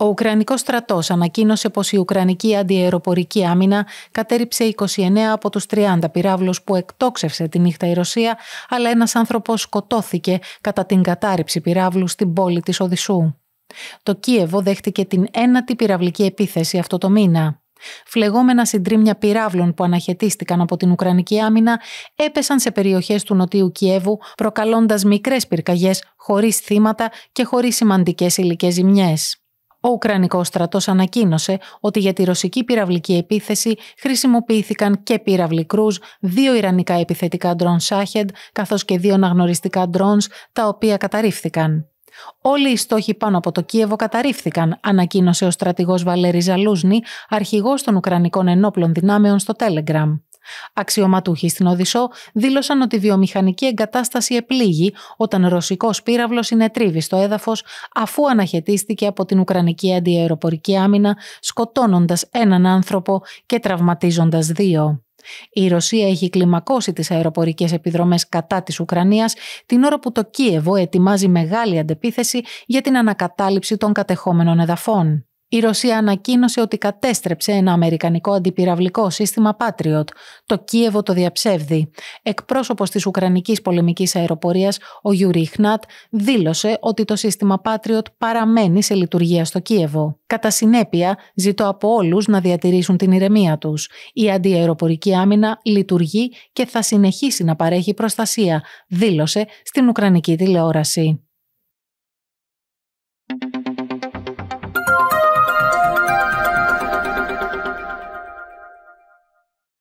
Ο Ουκρανικός στρατός ανακοίνωσε πως η Ουκρανική αντιεροπορική άμυνα κατέριψε 29 από τους 30 πυράβλους που εκτόξευσε τη νύχτα η Ρωσία, αλλά ένας άνθρωπος σκοτώθηκε κατά την κατάρριψη πυράβλου στην πόλη της Οδυσσού. Το Κίεβο δέχτηκε την ένατη πυραυλική επίθεση αυτό το μήνα. Φλεγόμενα συντρίμμια πυράβλων που αναχαιτίστηκαν από την Ουκρανική άμυνα έπεσαν σε περιοχές του νοτίου Κιέβου προκαλώντας μικρές πυρκαγιές χωρίς θύματα και χωρίς σημαντικές υλικές ζημιές. Ο Ουκρανικός στρατός ανακοίνωσε ότι για τη ρωσική πυραυλική επίθεση χρησιμοποιήθηκαν και πύραυλοι δύο ιρανικά επιθετικά ντρόν Σάχεντ, καθώς και δύο αναγνωριστικά ντρόνς, τα οποία καταρρίφθηκαν. Όλοι οι στόχοι πάνω από το Κίεβο καταρρίφθηκαν, ανακοίνωσε ο στρατηγός Βαλέρη Ζαλούσνη, αρχηγός των Ουκρανικών Ενόπλων Δυνάμεων στο Telegram. Αξιωματούχοι στην Οδυσσό δήλωσαν ότι η βιομηχανική εγκατάσταση επλήγει όταν ρωσικός πύραυλος συνετρίβει στο έδαφος αφού αναχαιτίστηκε από την Ουκρανική αντιαεροπορική άμυνα, σκοτώνοντας έναν άνθρωπο και τραυματίζοντας δύο. Η Ρωσία έχει κλιμακώσει τις αεροπορικές επιδρομές κατά της Ουκρανίας την ώρα που το Κίεβο ετοιμάζει μεγάλη αντεπίθεση για την ανακατάληψη των κατεχόμενων εδαφών. Η Ρωσία ανακοίνωσε ότι κατέστρεψε ένα αμερικανικό αντιπυραυλικό σύστημα Patriot. Το Κίεβο το διαψεύδει. Εκπρόσωπος της Ουκρανικής πολεμικής αεροπορίας, ο Γιουρί Χνάτ, δήλωσε ότι το σύστημα Patriot παραμένει σε λειτουργία στο Κίεβο. Κατά συνέπεια, ζητώ από όλους να διατηρήσουν την ηρεμία τους. Η αντιαεροπορική άμυνα λειτουργεί και θα συνεχίσει να παρέχει προστασία, δήλωσε στην Ουκρανική τηλεόραση.